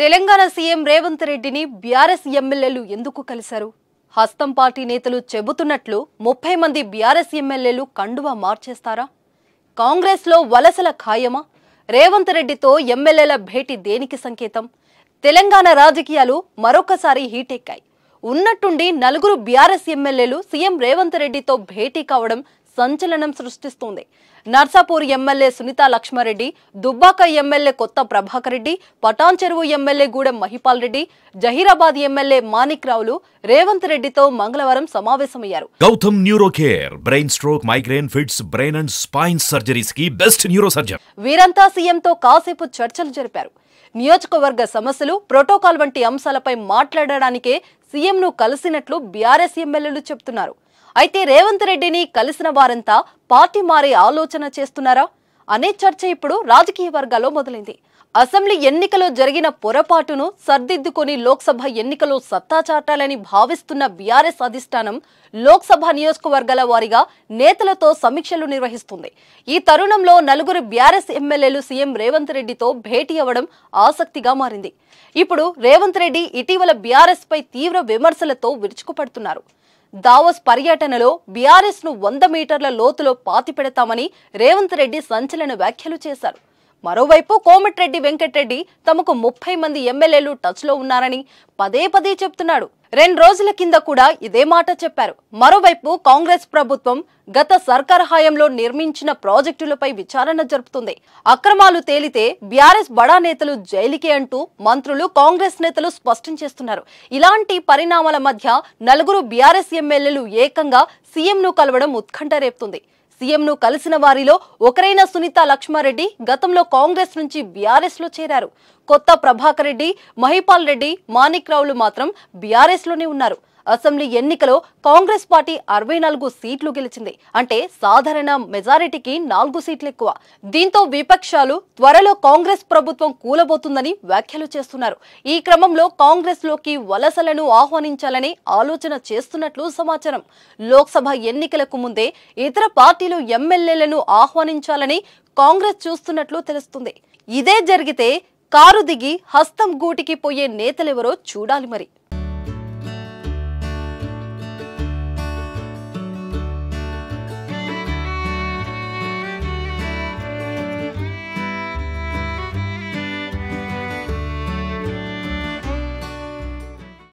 Telangana CM Revanth రెడ్డిని BRS ఎమ్మెల్యేలు ఎందుకు కలిశారు హస్తం పార్టీ నేతలు చెబుతున్నట్లు ముప్పై మంది బీఆర్ఎస్ ఎమ్మెల్యేలు కండువా మార్చేస్తారా కాంగ్రెస్లో వలసల ఖాయమా రేవంత్ రెడ్డితో ఎమ్మెల్యేల భేటీ దేనికి సంకేతం తెలంగాణ రాజకీయాలు మరొకసారి హీటెక్కాయి ఉన్నట్టుండి నలుగురు బీఆర్ఎస్ ఎమ్మెల్యేలు సీఎం రేవంత్ రెడ్డితో భేటీ కావడం సంచలనం సృష్టిస్తోంది Narsapur MLA Sunitha Laxma Reddy Dubbaka MLA Kotha Prabhakar Reddy Patancheru MLA Gudem Mahipal Reddy Zaheerabad MLA Manik రావులు రేవంత్ రెడ్డితో మంగళవారం సమావేశమయ్యారు Gautam neuro care brain stroke migraine fits brain and spine surgeries కి బెస్ట్ న్యూరో సర్జన్ వీరంతా సీఎంతో కాసేపు చర్చలు జరిపారు నియోజకవర్గ సమస్యలు ప్రోటోకాల్ వంటి అంశాలపై మాట్లాడడానికే సీఎంను కలిసినట్లు బీఆర్ఎస్ ఎమ్మెల్యేలు చెబుతున్నారు అయితే రేవంత్ రెడ్డిని కలిసిన వారంతా పార్టీ మారే ఆలోచన చేస్తున్నారా అనే చర్చ ఇప్పుడు రాజకీయ వర్గాల్లో మొదలైంది అసెంబ్లీ ఎన్నికలో జరిగిన పొరపాటును సర్దిద్దుకొని లోక్సభ ఎన్నికలో సత్తా చాటాలని భావిస్తున్న బీఆర్ఎస్ అధిష్టానం లోక్సభ నియోజకవర్గాల వారిగా నేతలతో సమీక్షలు నిర్వహిస్తుంది ఈ తరుణంలో నలుగురు బీఆర్ఎస్ ఎమ్మెల్యేలు సీఎం రేవంత్ రెడ్డితో భేటీ అవ్వడం ఆసక్తిగా మారింది ఇప్పుడు రేవంత్ రెడ్డి ఇటీవల బీఆర్ఎస్ పై తీవ్ర విమర్శలతో విరుచుకుపడుతున్నారు దావోస్ పర్యటనలో బీఆర్ఎస్ ను వంద మీటర్ల లోతులో పాతిపెడతామని రేవంత్ రెడ్డి సంచలన వ్యాఖ్యలు చేశారు మరోవైపు కోమటిరెడ్డి వెంకటరెడ్డి తమకు ముప్పై మంది ఎమ్మెల్యేలు టచ్లో ఉన్నారని పదే పదే చెప్తున్నాడు రెండు రోజుల కింద కూడా ఇదే మాట చెప్పారు మరోవైపు కాంగ్రెస్ ప్రభుత్వం గత సర్కార్ హయాంలో నిర్మించిన ప్రాజెక్టులపై విచారణ జరుపుతుంది అక్రమాలు తేలితే బీఆర్ఎస్ బడా నేతలు జైలుకే అంటూ మంత్రులు కాంగ్రెస్ నేతలు స్పష్టం చేస్తున్నారు ఇలాంటి పరిణామాల మధ్య నలుగురు బీఆర్ఎస్ ఎమ్మెల్యేలు ఏకంగా సీఎంను కలవడం ఉత్కంఠ రేపుతుంది సీఎంను కలిసిన వారిలో ఒకరైన సునీత లక్ష్మారెడ్డి గతంలో కాంగ్రెస్ నుంచి బీఆర్ఎస్లో చేరారు కొత్త ప్రభాకర్ రెడ్డి మహిపాల్ రెడ్డి మాణిక్ రావులు మాత్రం బీఆర్ఎస్లోనే ఉన్నారు అసెంబ్లీ ఎన్నికలో కాంగ్రెస్ పార్టీ అరవై నాలుగు సీట్లు గెలిచింది అంటే సాధారణ మెజారిటీకి నాలుగు సీట్లు ఎక్కువ దీంతో విపక్షాలు త్వరలో కాంగ్రెస్ ప్రభుత్వం కూలబోతుందని వ్యాఖ్యలు చేస్తున్నారు ఈ క్రమంలో కాంగ్రెస్ లోకి వలసలను ఆహ్వానించాలని ఆలోచన చేస్తున్నట్లు సమాచారం లోక్సభ ఎన్నికలకు ముందే ఇతర పార్టీలు ఎమ్మెల్యేలను ఆహ్వానించాలని కాంగ్రెస్ చూస్తున్నట్లు తెలుస్తుంది ఇదే జరిగితే కారు దిగి హస్తం గూటికి పోయే నేతలెవరో చూడాలి మరి